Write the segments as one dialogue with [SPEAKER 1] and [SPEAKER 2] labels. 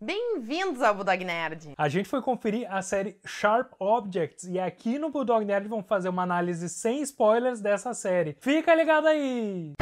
[SPEAKER 1] Bem-vindos ao Bulldog Nerd!
[SPEAKER 2] A gente foi conferir a série Sharp Objects e aqui no Bulldog Nerd vamos fazer uma análise sem spoilers dessa série. Fica ligado aí!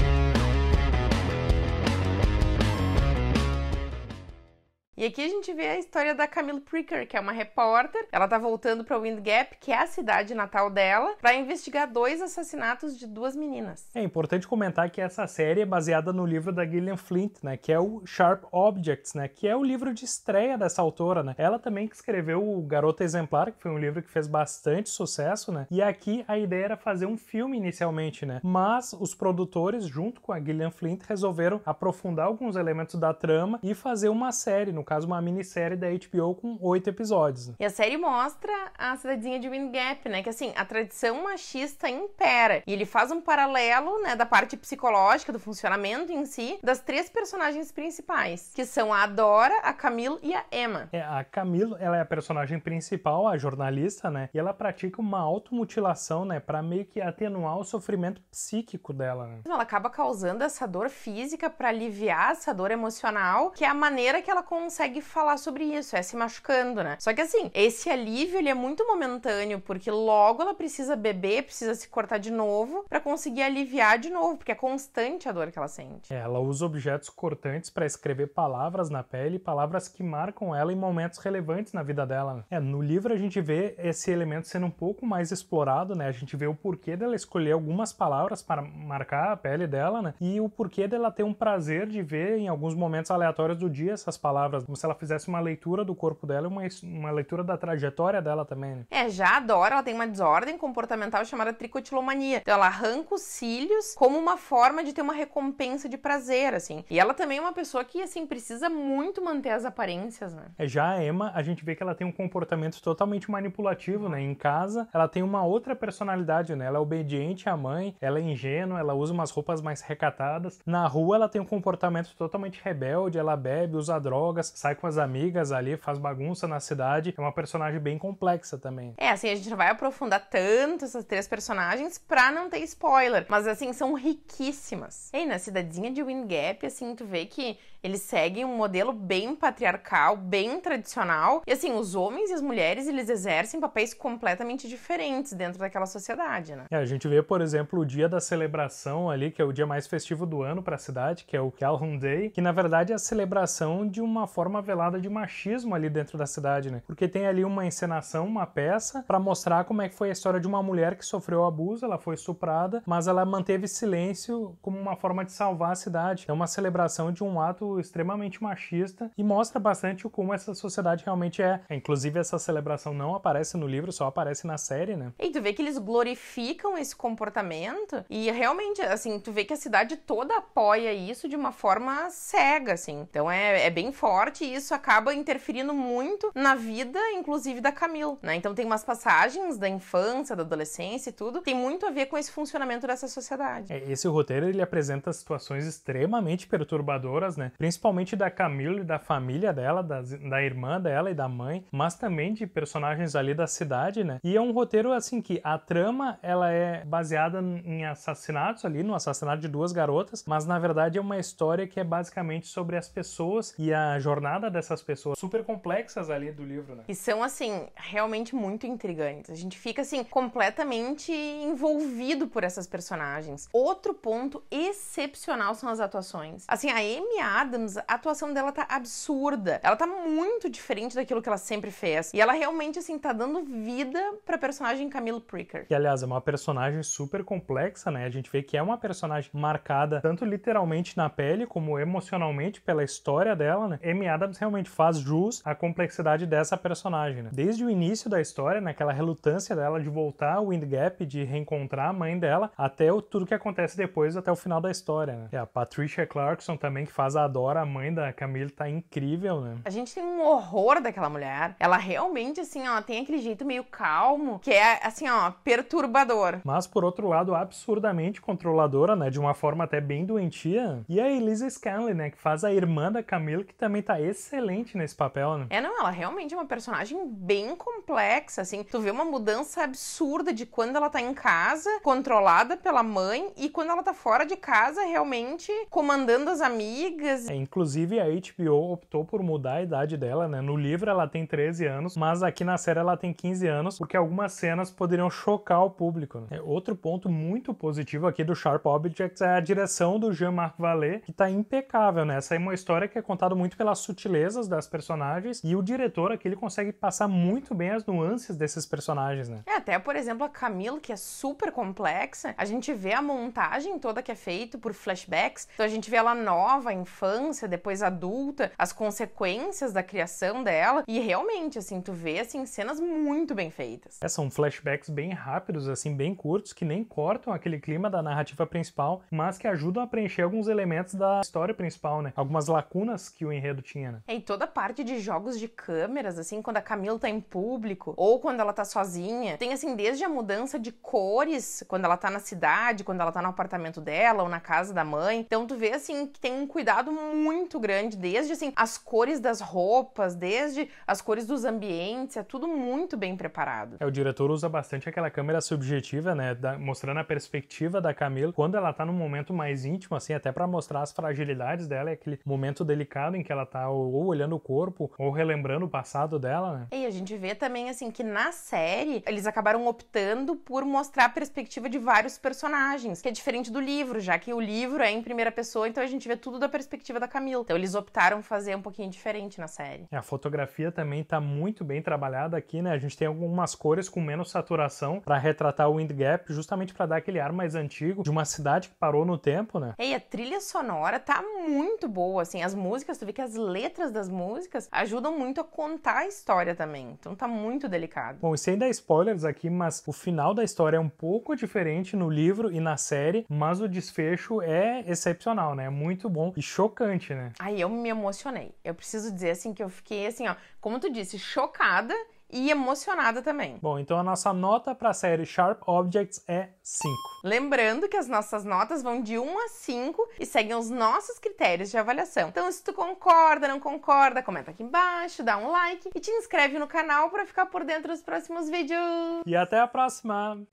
[SPEAKER 2] E
[SPEAKER 1] aqui a gente vê a história da Camille Pricker, que é uma repórter. Ela tá voltando para Wind Gap, que é a cidade natal dela, para investigar dois assassinatos de duas meninas.
[SPEAKER 2] É importante comentar que essa série é baseada no livro da Gillian Flint, né, que é o Sharp Objects, né, que é o livro de estreia dessa autora, né? Ela também que escreveu o Garota Exemplar, que foi um livro que fez bastante sucesso, né? E aqui a ideia era fazer um filme inicialmente, né? Mas os produtores junto com a Gillian Flint resolveram aprofundar alguns elementos da trama e fazer uma série no caso, uma minissérie da HBO com oito episódios.
[SPEAKER 1] E a série mostra a cidadezinha de Gap, né? Que assim, a tradição machista impera. E ele faz um paralelo, né, da parte psicológica, do funcionamento em si, das três personagens principais, que são a Dora, a Camille
[SPEAKER 2] e a Emma. É, a Camille, ela é a personagem principal, a jornalista, né? E ela pratica uma automutilação, né, para meio que atenuar o sofrimento psíquico dela. Né?
[SPEAKER 1] Ela acaba causando essa dor física para aliviar essa dor emocional, que é a maneira que ela consegue consegue falar sobre isso, é se machucando, né? Só que assim, esse alívio ele é muito momentâneo, porque logo ela precisa beber, precisa se cortar de novo para conseguir aliviar de novo, porque é constante a dor que ela sente.
[SPEAKER 2] É, ela usa objetos cortantes para escrever palavras na pele, palavras que marcam ela em momentos relevantes na vida dela. Né? É, no livro a gente vê esse elemento sendo um pouco mais explorado, né? A gente vê o porquê dela escolher algumas palavras para marcar a pele dela, né? E o porquê dela ter um prazer de ver em alguns momentos aleatórios do dia essas palavras né? Como se ela fizesse uma leitura do corpo dela e uma, uma leitura da trajetória dela também. Né?
[SPEAKER 1] É, já adora, ela tem uma desordem comportamental chamada tricotilomania. Então ela arranca os cílios como uma forma de ter uma recompensa de prazer, assim. E ela também é uma pessoa que, assim, precisa muito manter as aparências, né?
[SPEAKER 2] É, já a Emma, a gente vê que ela tem um comportamento totalmente manipulativo, né? Em casa, ela tem uma outra personalidade, né? Ela é obediente à mãe, ela é ingênua, ela usa umas roupas mais recatadas. Na rua, ela tem um comportamento totalmente rebelde, ela bebe, usa drogas, sai com as amigas ali, faz bagunça na cidade. É uma personagem bem complexa também.
[SPEAKER 1] É, assim, a gente não vai aprofundar tanto essas três personagens pra não ter spoiler. Mas, assim, são riquíssimas. E aí, na cidadezinha de Windgap, assim, tu vê que eles seguem um modelo bem patriarcal, bem tradicional. E, assim, os homens e as mulheres, eles exercem papéis completamente diferentes dentro daquela sociedade, né?
[SPEAKER 2] É, a gente vê, por exemplo, o dia da celebração ali, que é o dia mais festivo do ano para a cidade, que é o Calhoun Day, que na verdade é a celebração de uma forma forma velada de machismo ali dentro da cidade, né? Porque tem ali uma encenação, uma peça, para mostrar como é que foi a história de uma mulher que sofreu abuso, ela foi suprada, mas ela manteve silêncio como uma forma de salvar a cidade. É uma celebração de um ato extremamente machista e mostra bastante como essa sociedade realmente é. é. Inclusive, essa celebração não aparece no livro, só aparece na série, né?
[SPEAKER 1] E tu vê que eles glorificam esse comportamento e realmente, assim, tu vê que a cidade toda apoia isso de uma forma cega, assim. Então é, é bem forte e isso acaba interferindo muito na vida, inclusive da Camila, né? Então tem umas passagens da infância, da adolescência e tudo, tem muito a ver com esse funcionamento dessa sociedade.
[SPEAKER 2] É, esse roteiro ele apresenta situações extremamente perturbadoras, né? Principalmente da Camila e da família dela, da, da irmã dela e da mãe, mas também de personagens ali da cidade, né? E é um roteiro assim que a trama ela é baseada em assassinatos ali, no assassinato de duas garotas, mas na verdade é uma história que é basicamente sobre as pessoas e a jornada jornada dessas pessoas super complexas ali do livro, né?
[SPEAKER 1] E são, assim, realmente muito intrigantes. A gente fica, assim, completamente envolvido por essas personagens. Outro ponto excepcional são as atuações. Assim, a Amy Adams, a atuação dela tá absurda. Ela tá muito diferente daquilo que ela sempre fez. E ela realmente, assim, tá dando vida pra personagem Camille
[SPEAKER 2] Pricker. Que, aliás, é uma personagem super complexa, né? A gente vê que é uma personagem marcada tanto literalmente na pele como emocionalmente pela história dela, né? Amy Adams realmente faz jus à complexidade dessa personagem. Né? Desde o início da história, naquela né, relutância dela de voltar ao Windgap, de reencontrar a mãe dela, até o, tudo que acontece depois, até o final da história. Né? E é a Patricia Clarkson também, que faz a Adora, a mãe da Camille, tá incrível, né?
[SPEAKER 1] A gente tem um horror daquela mulher. Ela realmente, assim, ó, tem aquele jeito meio calmo, que é, assim,
[SPEAKER 2] ó, perturbador. Mas, por outro lado, absurdamente controladora, né? De uma forma até bem doentia. E a Elisa Scanley, né? Que faz a irmã da Camille, que também tá excelente nesse papel, né?
[SPEAKER 1] É, não, ela realmente é uma personagem bem complexa, assim. Tu vê uma mudança absurda de quando ela tá em casa, controlada pela mãe, e quando ela tá fora de casa,
[SPEAKER 2] realmente comandando as amigas. É, inclusive, a HBO optou por mudar a idade dela, né? No livro ela tem 13 anos, mas aqui na série ela tem 15 anos, porque algumas cenas poderiam chocar o público. Né? É, outro ponto muito positivo aqui do Sharp Objects é a direção do Jean-Marc Vallée, que tá impecável, né? Essa é uma história que é contada muito pelas sutilezas das personagens e o diretor aqui ele consegue passar muito bem as nuances desses personagens, né?
[SPEAKER 1] É, até por exemplo a Camila, que é super complexa, a gente vê a montagem toda que é feita por flashbacks, então a gente vê ela nova, infância, depois adulta, as consequências da criação dela e realmente, assim, tu vê, assim, cenas muito bem feitas.
[SPEAKER 2] É, são flashbacks bem rápidos, assim, bem curtos, que nem cortam aquele clima da narrativa principal, mas que ajudam a preencher alguns elementos da história principal, né? Algumas lacunas que o enredo tinha China.
[SPEAKER 1] É, e toda parte de jogos de câmeras, assim, quando a Camila tá em público ou quando ela tá sozinha, tem assim, desde a mudança de cores, quando ela tá na cidade, quando ela tá no apartamento dela ou na casa da mãe. Então tu vê assim que tem um cuidado muito grande, desde assim, as cores das roupas, desde as cores dos ambientes, é tudo muito bem preparado. É,
[SPEAKER 2] o diretor usa bastante aquela câmera subjetiva, né? Da, mostrando a perspectiva da Camila quando ela tá num momento mais íntimo, assim, até para mostrar as fragilidades dela, é aquele momento delicado em que ela tá ou olhando o corpo ou relembrando o passado dela, né?
[SPEAKER 1] E a gente vê também, assim, que na série eles acabaram optando por mostrar a perspectiva de vários personagens, que é diferente do livro, já que o livro é em primeira pessoa, então a gente vê tudo da perspectiva da Camila. Então eles optaram fazer um pouquinho diferente na série. É, a
[SPEAKER 2] fotografia também tá muito bem trabalhada aqui, né? A gente tem algumas cores com menos saturação para retratar o Wind Gap, justamente para dar aquele ar mais antigo de uma cidade que parou no tempo, né?
[SPEAKER 1] E a trilha sonora tá muito boa, assim, as músicas, tu vê que as letras letras das músicas ajudam muito a contar a história também. Então tá muito delicado.
[SPEAKER 2] Bom, e sem dar spoilers aqui, mas o final da história é um pouco diferente no livro e na série, mas o desfecho é excepcional, né? É muito bom e chocante, né?
[SPEAKER 1] Aí eu me emocionei. Eu preciso dizer assim que eu fiquei assim, ó, como tu disse, chocada e emocionada também.
[SPEAKER 2] Bom, então a nossa nota para a série Sharp Objects é 5.
[SPEAKER 1] Lembrando que as nossas notas vão de 1 a 5 e seguem os nossos critérios de avaliação. Então, se tu concorda, não concorda, comenta aqui embaixo, dá um like e te inscreve no canal para ficar por dentro dos próximos vídeos.
[SPEAKER 2] E até a próxima!